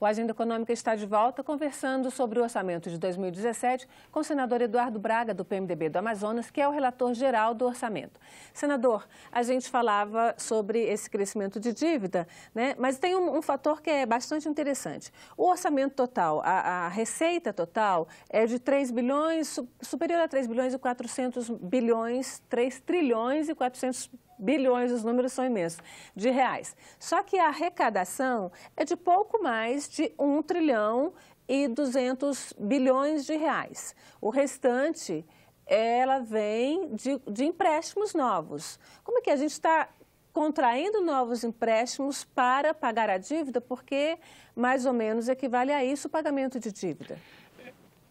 O Agenda Econômica está de volta conversando sobre o orçamento de 2017 com o senador Eduardo Braga, do PMDB do Amazonas, que é o relator geral do orçamento. Senador, a gente falava sobre esse crescimento de dívida, né? mas tem um, um fator que é bastante interessante. O orçamento total, a, a receita total é de 3 bilhões, superior a 3 bilhões e 400 bilhões, 3 trilhões e 400 bilhões bilhões, os números são imensos, de reais. Só que a arrecadação é de pouco mais de 1 trilhão e 200 bilhões de reais. O restante, ela vem de, de empréstimos novos. Como é que a gente está contraindo novos empréstimos para pagar a dívida? Porque mais ou menos equivale a isso o pagamento de dívida.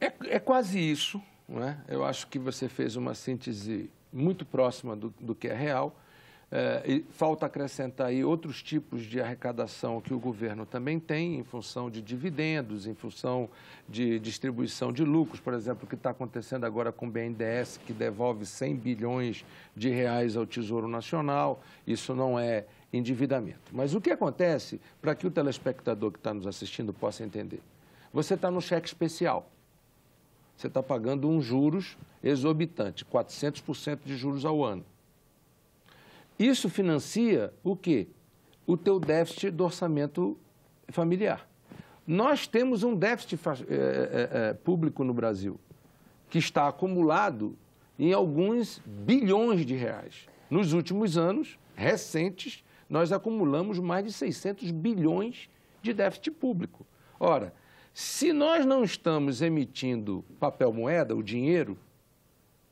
É, é, é quase isso, não é? Eu acho que você fez uma síntese muito próxima do, do que é real. É, falta acrescentar aí outros tipos de arrecadação que o governo também tem, em função de dividendos, em função de distribuição de lucros, por exemplo, o que está acontecendo agora com o BNDES, que devolve 100 bilhões de reais ao Tesouro Nacional, isso não é endividamento. Mas o que acontece, para que o telespectador que está nos assistindo possa entender? Você está no cheque especial. Você está pagando uns juros exorbitante, 400% de juros ao ano. Isso financia o quê? O teu déficit do orçamento familiar. Nós temos um déficit eh, eh, eh, público no Brasil que está acumulado em alguns bilhões de reais. Nos últimos anos recentes, nós acumulamos mais de 600 bilhões de déficit público. Ora, se nós não estamos emitindo papel moeda, o dinheiro,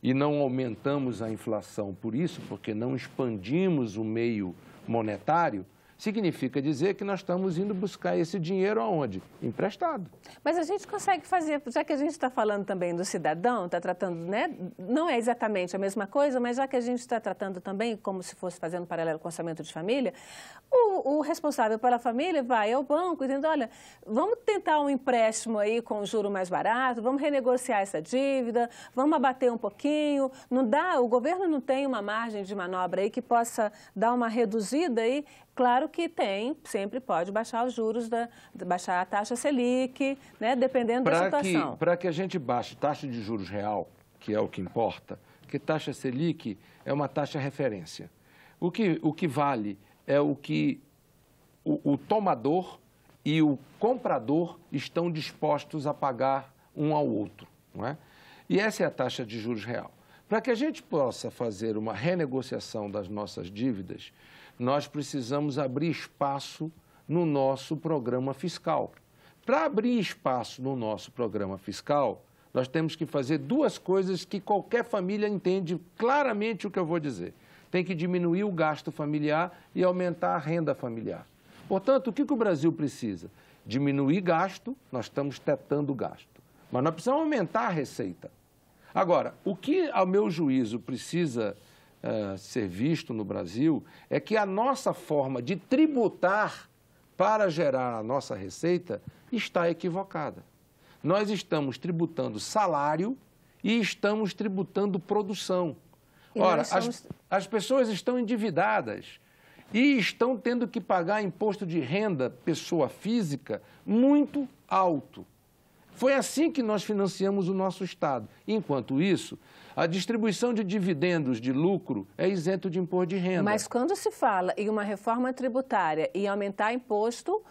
e não aumentamos a inflação por isso, porque não expandimos o meio monetário, significa dizer que nós estamos indo buscar esse dinheiro aonde? Emprestado. Mas a gente consegue fazer, já que a gente está falando também do cidadão, está tratando, né? Não é exatamente a mesma coisa, mas já que a gente está tratando também, como se fosse fazendo paralelo com o orçamento de família, o responsável pela família vai ao banco dizendo, olha, vamos tentar um empréstimo aí com juro mais barato, vamos renegociar essa dívida, vamos abater um pouquinho. Não dá, o governo não tem uma margem de manobra aí que possa dar uma reduzida aí. Claro que tem, sempre pode baixar os juros, da, baixar a taxa Selic, né, dependendo pra da situação. Para que a gente baixe taxa de juros real, que é o que importa, porque taxa Selic é uma taxa referência. O que, o que vale é o que o, o tomador e o comprador estão dispostos a pagar um ao outro. Não é? E essa é a taxa de juros real. Para que a gente possa fazer uma renegociação das nossas dívidas, nós precisamos abrir espaço no nosso programa fiscal. Para abrir espaço no nosso programa fiscal, nós temos que fazer duas coisas que qualquer família entende claramente o que eu vou dizer. Tem que diminuir o gasto familiar e aumentar a renda familiar. Portanto, o que, que o Brasil precisa? Diminuir gasto, nós estamos tetando gasto. Mas nós precisamos aumentar a receita. Agora, o que, ao meu juízo, precisa uh, ser visto no Brasil é que a nossa forma de tributar para gerar a nossa receita está equivocada. Nós estamos tributando salário e estamos tributando produção. E Ora, somos... as, as pessoas estão endividadas e estão tendo que pagar imposto de renda pessoa física muito alto. Foi assim que nós financiamos o nosso Estado. Enquanto isso, a distribuição de dividendos de lucro é isento de imposto de renda. Mas quando se fala em uma reforma tributária e aumentar imposto.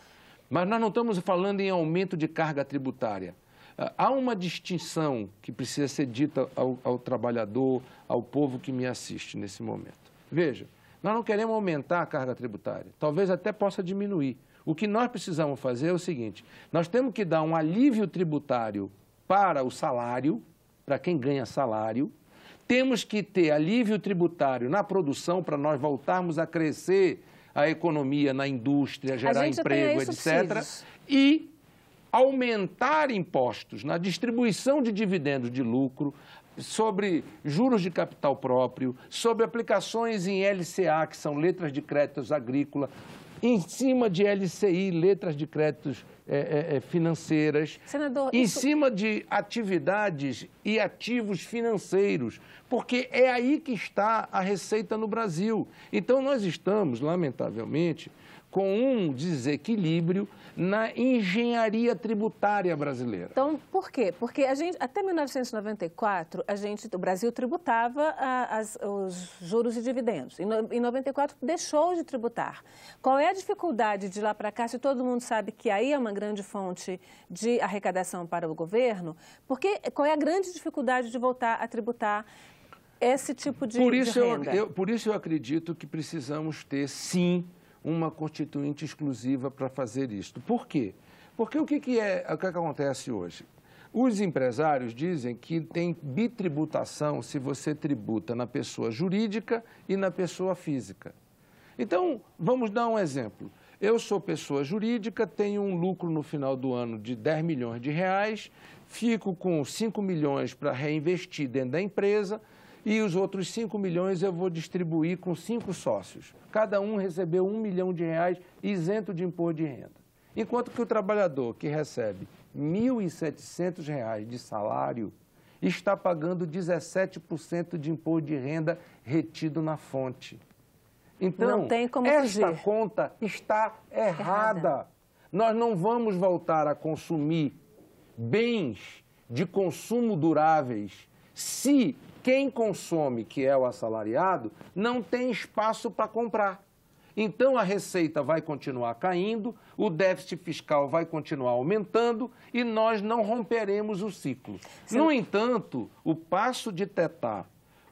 Mas nós não estamos falando em aumento de carga tributária. Ah, há uma distinção que precisa ser dita ao, ao trabalhador, ao povo que me assiste nesse momento. Veja, nós não queremos aumentar a carga tributária, talvez até possa diminuir. O que nós precisamos fazer é o seguinte: nós temos que dar um alívio tributário para o salário, para quem ganha salário, temos que ter alívio tributário na produção para nós voltarmos a crescer a economia na indústria, gerar emprego, etc. E aumentar impostos na distribuição de dividendos de lucro, sobre juros de capital próprio, sobre aplicações em LCA, que são letras de créditos agrícola, em cima de LCI, letras de créditos é, é, financeiras, Senador, em isso... cima de atividades e ativos financeiros, porque é aí que está a receita no Brasil. Então, nós estamos, lamentavelmente, com um desequilíbrio na engenharia tributária brasileira. Então, por quê? Porque a gente, até 1994, a gente, o Brasil tributava a, ah, as, os juros e dividendos. Em, 1994, 94, deixou de tributar. Qual é a dificuldade de lá para cá, se todo mundo sabe que aí é uma grande fonte de arrecadação para o governo? Porque qual é a grande dificuldade de voltar a tributar esse tipo de, por isso de renda? Eu, eu, por isso eu acredito que precisamos ter, sim, uma constituinte exclusiva para fazer isto. Por quê? Porque o que, que é o que, acontece hoje? Os empresários dizem que tem bitributação se você tributa na pessoa jurídica e na pessoa física. Então, vamos dar um exemplo. Eu sou pessoa jurídica, tenho um lucro no final do ano de 10 milhões de reais, fico com 5 milhões para reinvestir dentro da empresa, e os outros 5 milhões eu vou distribuir com cinco sócios. Cada um recebeu um milhão de reais isento de imposto de renda. Enquanto que o trabalhador que recebe R$ 1.700 de salário está pagando 17% de imposto de renda retido na fonte. Então, esta fugir. conta está errada. errada. Nós não vamos voltar a consumir bens de consumo duráveis se quem consome, que é o assalariado, não tem espaço para comprar. Então a receita vai continuar caindo, o déficit fiscal vai continuar aumentando e nós não romperemos o ciclo. Sim. No entanto, o passo de tetar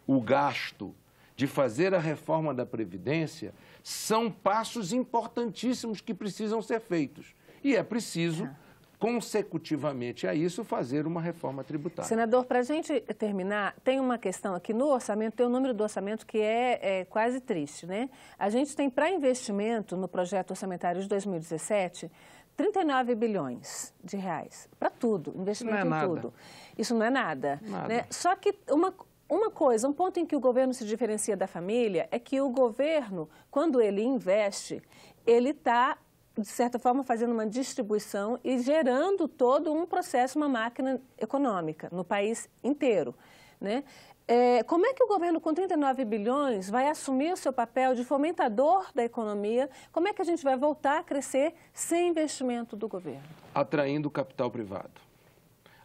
o gasto, de fazer a reforma da Previdência, são passos importantíssimos que precisam ser feitos. E é preciso é consecutivamente a isso, fazer uma reforma tributária. Senador, para a gente terminar, tem uma questão aqui no orçamento, tem o um número do orçamento que é, é quase triste, né? A gente tem para investimento no projeto orçamentário de 2017 39 bilhões de reais para tudo, investimento é em nada. tudo. Isso não é nada. nada. Né? Só que uma, uma coisa, um ponto em que o governo se diferencia da família é que o governo, quando ele investe, ele está de certa forma, fazendo uma distribuição e gerando todo um processo, uma máquina econômica no país inteiro. Né? É, como é que o governo, com 39 bilhões, vai assumir o seu papel de fomentador da economia? Como é que a gente vai voltar a crescer sem investimento do governo? Atraindo capital privado,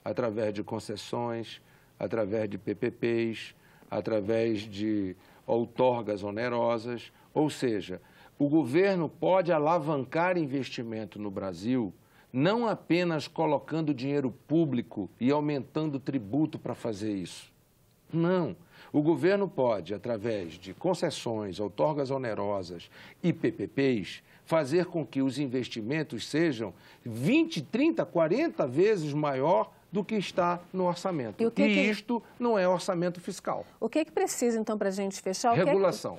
através de concessões, através de PPPs, através de outorgas onerosas, ou seja, o governo pode alavancar investimento no Brasil não apenas colocando dinheiro público e aumentando tributo para fazer isso. Não. O governo pode, através de concessões, outorgas onerosas e PPPs, fazer com que os investimentos sejam 20, 30, 40 vezes maior do que está no orçamento. E, que e que... isto não é orçamento fiscal. O que é que precisa, então, para a gente fechar? É Regulação.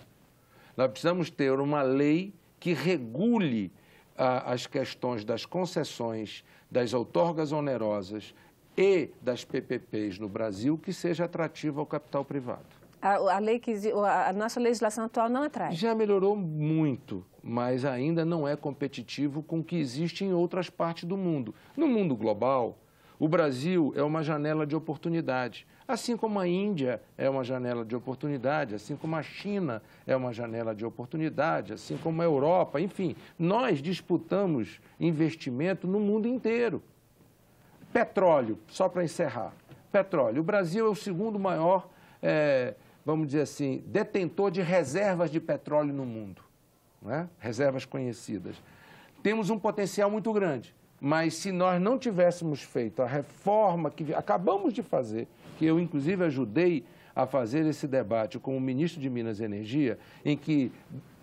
Nós precisamos ter uma lei que regule a, ah, as questões das concessões, das outorgas onerosas e das PPPs no Brasil que seja atrativa ao capital privado. A, a, lei que a nossa legislação atual não atrai. Já melhorou muito, mas ainda não é competitivo com o que existe em outras partes do mundo. No mundo global, o Brasil é uma janela de oportunidade. Assim como a Índia é uma janela de oportunidade, assim como a China é uma janela de oportunidade, assim como a Europa, enfim, nós disputamos investimento no mundo inteiro. Petróleo, só para encerrar. Petróleo. O Brasil é o segundo maior, é, vamos dizer assim, detentor de reservas de petróleo no mundo. Né? Reservas conhecidas. Temos um potencial muito grande. Mas se nós não tivéssemos feito a reforma que acabamos de fazer, que eu inclusive ajudei a fazer esse debate com o ministro de Minas e Energia, em que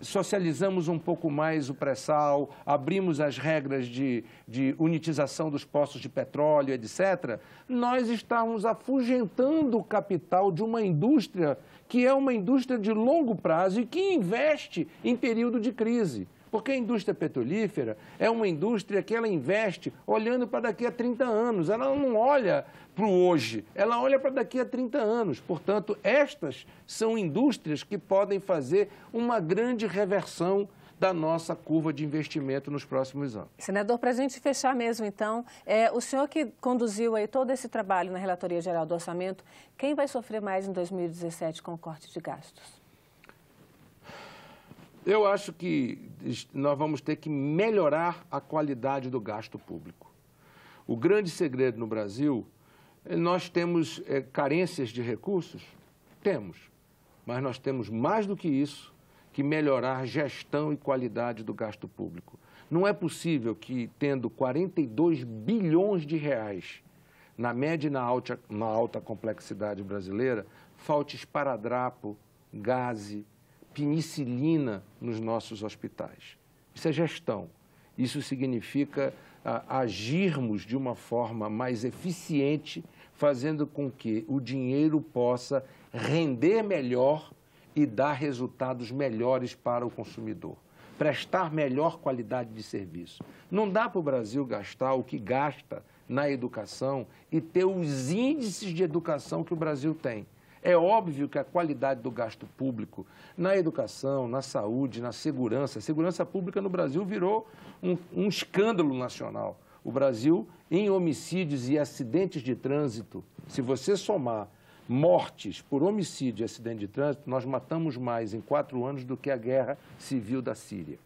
socializamos um pouco mais o pré-sal, abrimos as regras de, de unitização dos poços de petróleo, etc., nós estamos afugentando o capital de uma indústria que é uma indústria de longo prazo e que investe em período de crise. Porque a indústria petrolífera é uma indústria que ela investe olhando para daqui a 30 anos. Ela não olha para o hoje, ela olha para daqui a 30 anos. Portanto, estas são indústrias que podem fazer uma grande reversão da nossa curva de investimento nos próximos anos. Senador, para a gente fechar mesmo, então, é, o senhor que conduziu aí todo esse trabalho na Relatoria Geral do Orçamento, quem vai sofrer mais em 2017 com o corte de gastos? Eu acho que nós vamos ter que melhorar a qualidade do gasto público. O grande segredo no Brasil, é, nós temos é, carências de recursos? Temos. Mas nós temos mais do que isso que melhorar gestão e qualidade do gasto público. Não é possível que, tendo 42 bilhões de reais na média e na alta, na alta complexidade brasileira, falte esparadrapo, gase, penicilina nos nossos hospitais. Isso é gestão. Isso significa ah, agirmos de uma forma mais eficiente, fazendo com que o dinheiro possa render melhor e dar resultados melhores para o consumidor, prestar melhor qualidade de serviço. Não dá para o Brasil gastar o que gasta na educação e ter os índices de educação que o Brasil tem. É óbvio que a qualidade do gasto público na educação, na saúde, na segurança, a segurança pública no Brasil virou um, um escândalo nacional. O Brasil, em homicídios e acidentes de trânsito, se você somar mortes por homicídio e acidente de trânsito, nós matamos mais em quatro anos do que a guerra civil da Síria.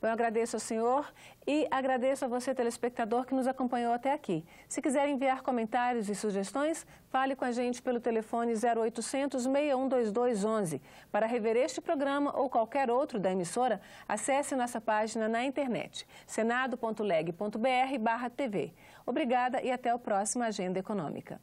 Bom, eu agradeço ao senhor e agradeço a você, telespectador, que nos acompanhou até aqui. Se quiser enviar comentários e sugestões, fale com a gente pelo telefone 0800 612211. Para rever este programa ou qualquer outro da emissora, acesse nossa página na internet, senado.leg.br TV. Obrigada e até o próximo Agenda Econômica.